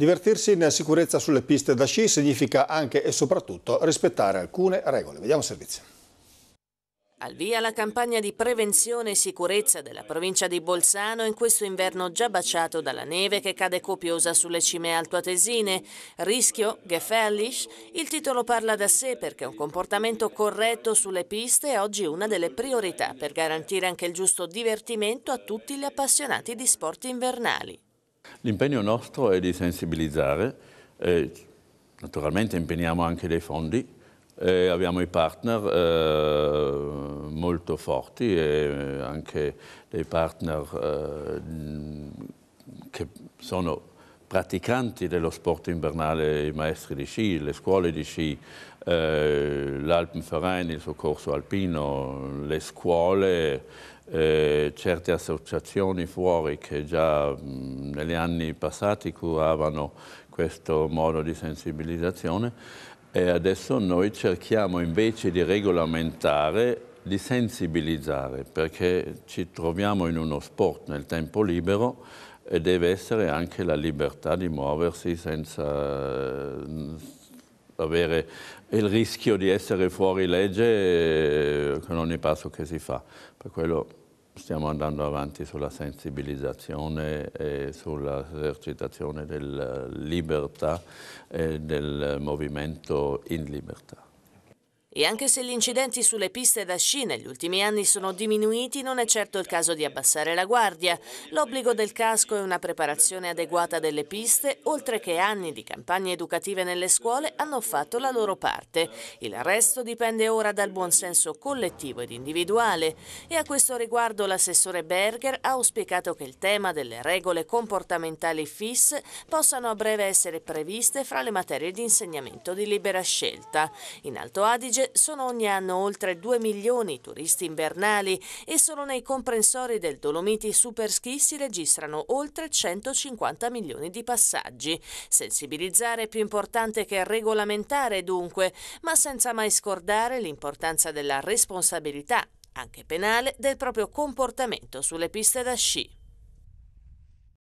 Divertirsi in sicurezza sulle piste da sci significa anche e soprattutto rispettare alcune regole. Vediamo il servizio. Al via la campagna di prevenzione e sicurezza della provincia di Bolzano in questo inverno già baciato dalla neve che cade copiosa sulle cime altoatesine. Rischio, gefährlich, il titolo parla da sé perché un comportamento corretto sulle piste è oggi una delle priorità per garantire anche il giusto divertimento a tutti gli appassionati di sport invernali. L'impegno nostro è di sensibilizzare, eh, naturalmente impegniamo anche dei fondi, eh, abbiamo i partner eh, molto forti e anche dei partner eh, che sono praticanti dello sport invernale, i maestri di sci, le scuole di sci, eh, l'Alpenverein, il soccorso alpino, le scuole, eh, certe associazioni fuori che già mh, negli anni passati curavano questo modo di sensibilizzazione e adesso noi cerchiamo invece di regolamentare di sensibilizzare perché ci troviamo in uno sport nel tempo libero e deve essere anche la libertà di muoversi senza eh, avere il rischio di essere fuori legge eh, con ogni passo che si fa. Per quello stiamo andando avanti sulla sensibilizzazione e sull'esercitazione della eh, libertà e del movimento in libertà. E anche se gli incidenti sulle piste da sci negli ultimi anni sono diminuiti, non è certo il caso di abbassare la guardia. L'obbligo del casco e una preparazione adeguata delle piste, oltre che anni di campagne educative nelle scuole, hanno fatto la loro parte. Il resto dipende ora dal buonsenso collettivo ed individuale. E a questo riguardo l'assessore Berger ha auspicato che il tema delle regole comportamentali fisse possano a breve essere previste fra le materie di insegnamento di libera scelta. In Alto Adige Adige sono ogni anno oltre 2 milioni i turisti invernali e solo nei comprensori del Dolomiti Superski si registrano oltre 150 milioni di passaggi. Sensibilizzare è più importante che regolamentare dunque, ma senza mai scordare l'importanza della responsabilità anche penale, del proprio comportamento sulle piste da sci.